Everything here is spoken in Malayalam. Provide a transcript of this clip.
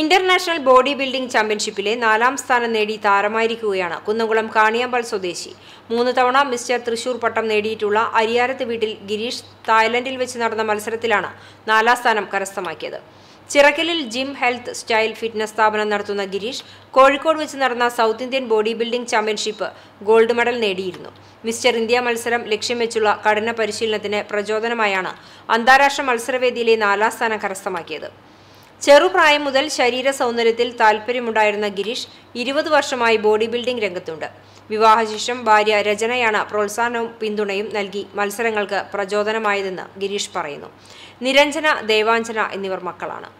ഇന്റർനാഷണൽ ബോഡി ബിൽഡിംഗ് ചാമ്പ്യൻഷിപ്പിലെ നാലാം സ്ഥാനം നേടി താരമായിരിക്കുകയാണ് കുന്നംകുളം കാണിയാമ്പൽ സ്വദേശി മൂന്ന് തവണ മിസ്റ്റർ തൃശൂർ പട്ടം നേടിയിട്ടുള്ള അരിയാരത്ത് വീട്ടിൽ ഗിരീഷ് തായ്ലൻഡിൽ വെച്ച് നടന്ന മത്സരത്തിലാണ് നാലാം സ്ഥാനം കരസ്ഥമാക്കിയത് ചിറക്കലിൽ ജിം ഹെൽത്ത് സ്റ്റൈൽ ഫിറ്റ്നസ് സ്ഥാപനം നടത്തുന്ന ഗിരീഷ് കോഴിക്കോട് വെച്ച് നടന്ന south Indian bodybuilding championship gold medal നേടിയിരുന്നു മിസ്റ്റർ ഇന്ത്യ മത്സരം ലക്ഷ്യം വെച്ചുള്ള കഠിന പരിശീലനത്തിന് പ്രചോദനമായാണ് അന്താരാഷ്ട്ര മത്സരവേദിയിലെ നാലാം സ്ഥാനം കരസ്ഥമാക്കിയത് ചെറുപ്രായം മുതൽ ശരീര സൗന്ദര്യത്തിൽ താല്പര്യമുണ്ടായിരുന്ന ഗിരീഷ് ഇരുപത് വർഷമായി ബോഡി ബിൽഡിംഗ് രംഗത്തുണ്ട് വിവാഹശേഷം ഭാര്യ രചനയാണ് പ്രോത്സാഹനവും പിന്തുണയും നൽകി മത്സരങ്ങൾക്ക് പ്രചോദനമായതെന്ന് ഗിരീഷ് പറയുന്നു നിരഞ്ജന ദേവാഞ്ജന എന്നിവർ മക്കളാണ്